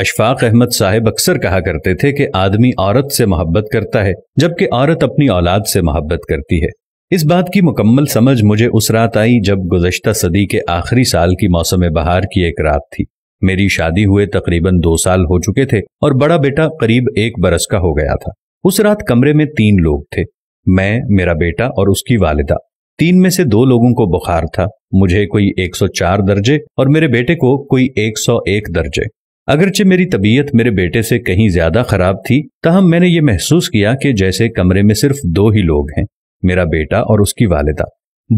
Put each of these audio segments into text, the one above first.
अशफाक अहमद साहब अक्सर कहा करते थे कि आदमी औरत से मोहब्बत करता है जबकि औरत अपनी औलाद से मोहब्बत करती है इस बात की मुकम्मल समझ मुझे उस रात आई जब गुजशत सदी के आखिरी साल की मौसम बहार की एक रात थी मेरी शादी हुए तकरीबन दो साल हो चुके थे और बड़ा बेटा करीब एक बरस का हो गया था उस रात कमरे में तीन लोग थे मैं मेरा बेटा और उसकी वालिदा तीन में से दो लोगों को बुखार था मुझे कोई 104 दर्जे और मेरे बेटे को कोई 101 दर्जे अगरचे मेरी तबीयत मेरे बेटे से कहीं ज्यादा खराब थी तहम मैंने ये महसूस किया कि जैसे कमरे में सिर्फ दो ही लोग हैं मेरा बेटा और उसकी वालदा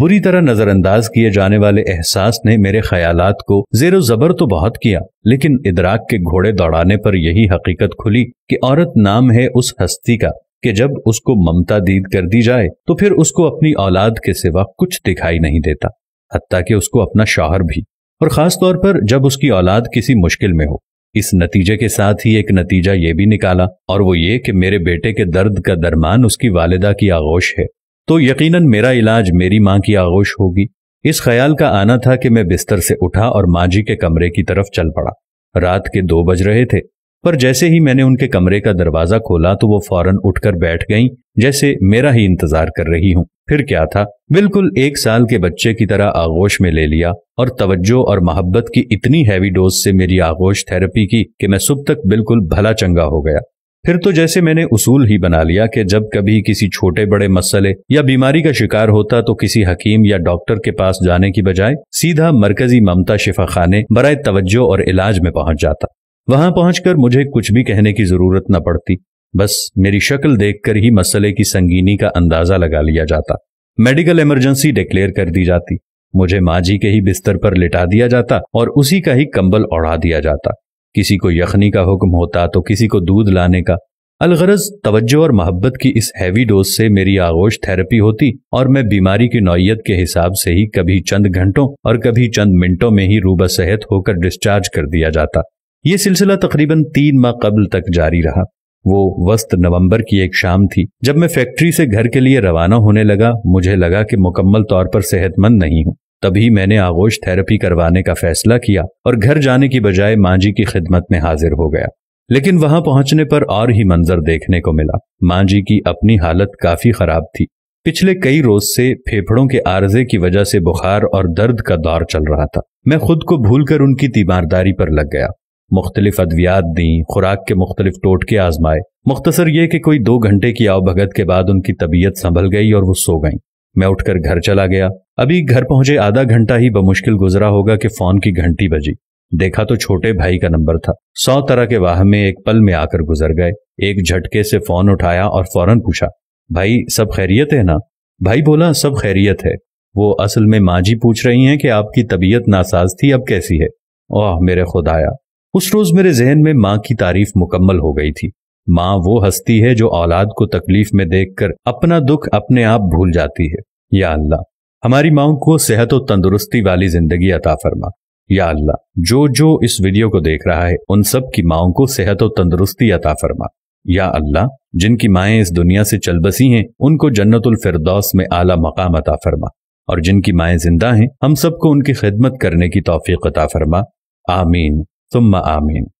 बुरी तरह नजरअंदाज किए जाने वाले एहसास ने मेरे ख्याल को जेरो जबर तो बहुत किया लेकिन इदराक के घोड़े दौड़ाने पर यही हकीकत खुली कि औरत नाम है उस हस्ती का कि जब उसको ममता दीद कर दी जाए तो फिर उसको अपनी औलाद के सिवा कुछ दिखाई नहीं देता हती कि उसको अपना शौहर भी और खास तौर पर जब उसकी औलाद किसी मुश्किल में हो इस नतीजे के साथ ही एक नतीजा ये भी निकाला और वो ये कि मेरे बेटे के दर्द का दरमान उसकी वालिदा की आगोश है तो यकीनन मेरा इलाज मेरी माँ की आगोश होगी इस ख्याल का आना था कि मैं बिस्तर से उठा और माँ जी के कमरे की तरफ चल पड़ा रात के दो बज रहे थे पर जैसे ही मैंने उनके कमरे का दरवाजा खोला तो वो फौरन उठकर बैठ गईं जैसे मेरा ही इंतजार कर रही हूँ फिर क्या था बिल्कुल एक साल के बच्चे की तरह आगोश में ले लिया और तवज्जो और मोहब्बत की इतनी हैवी डोज से मेरी आगोश थेरेपी की कि मैं सुबह तक बिल्कुल भला चंगा हो गया फिर तो जैसे मैंने उसूल ही बना लिया कि जब कभी किसी छोटे बड़े मसले या बीमारी का शिकार होता तो किसी हकीम या डॉक्टर के पास जाने की बजाय सीधा मरकजी ममता शिफा खाने बरए तवज्जो और इलाज में पहुंच जाता वहां पहुंचकर मुझे कुछ भी कहने की जरूरत न पड़ती बस मेरी शक्ल देखकर ही मसले की संगीनी का अंदाजा लगा लिया जाता मेडिकल इमरजेंसी डिक्लेयर कर दी जाती मुझे माँ जी के ही बिस्तर पर लिटा दिया जाता और उसी का ही कंबल ओढ़ा दिया जाता किसी को यखनी का हुक्म होता तो किसी को दूध लाने का अलगरज तवज्जो और मोहब्बत की इस हैवी डोज से मेरी आगोश थेरेपी होती और मैं बीमारी की नौयत के हिसाब से ही कभी चंद घंटों और कभी चंद मिनटों में ही रूबा सेहत होकर डिस्चार्ज कर दिया जाता ये सिलसिला तकरीबन तीन माह कबल तक जारी रहा वो वस्त नवंबर की एक शाम थी जब मैं फैक्ट्री से घर के लिए रवाना होने लगा मुझे लगा कि मुकम्मल तौर पर सेहतमंद नहीं हूँ तभी मैंने आगोश थेरेपी करवाने का फैसला किया और घर जाने की बजाय माँ जी की खिदमत में हाजिर हो गया लेकिन वहां पहुंचने पर और ही मंजर देखने को मिला माँ जी की अपनी हालत काफी खराब थी पिछले कई रोज से फेफड़ों के आर्जे की वजह से बुखार और दर्द का दौर चल रहा था मैं खुद को भूलकर उनकी तीमारदारी पर लग गया मुख्तलिफ अद्वियात दीं खुराक के मुख्तलिफ टोटके आजमाए मुख्तसर ये कि कोई दो घंटे की आवभगत के बाद उनकी तबीयत संभल गई और वो सो गई मैं उठकर घर चला गया अभी घर पहुंचे आधा घंटा ही बमुश्किल गुजरा होगा कि फोन की घंटी बजी देखा तो छोटे भाई का नंबर था सौ तरह के वाह में एक पल में आकर गुजर गए एक झटके से फोन उठाया और फौरन पूछा भाई सब खैरियत है ना भाई बोला सब खैरियत है वो असल में माँ जी पूछ रही हैं कि आपकी तबीयत नासाज थी अब कैसी है ओह मेरे खुदाया उस रोज मेरे जहन में माँ की तारीफ मुकम्मल हो गई थी माँ वो हस्ती है जो औलाद को तकलीफ में देखकर अपना दुख अपने आप भूल जाती है या अल्लाह हमारी माओ को सेहत और तंदुरुस्ती वाली जिंदगी अता फरमा या अल्लाह जो जो इस वीडियो को देख रहा है उन सब की माओ को सेहत और तंदुरुस्ती अता फरमा या अल्लाह जिनकी माएँ इस दुनिया से चल बसी हैं उनको जन्नतुल फिरदौस में आला मकाम अता फरमा और जिनकी माएँ जिंदा हैं हम सबको उनकी खिदमत करने की तोफ़ी अता फरमा आमीन ثم آمين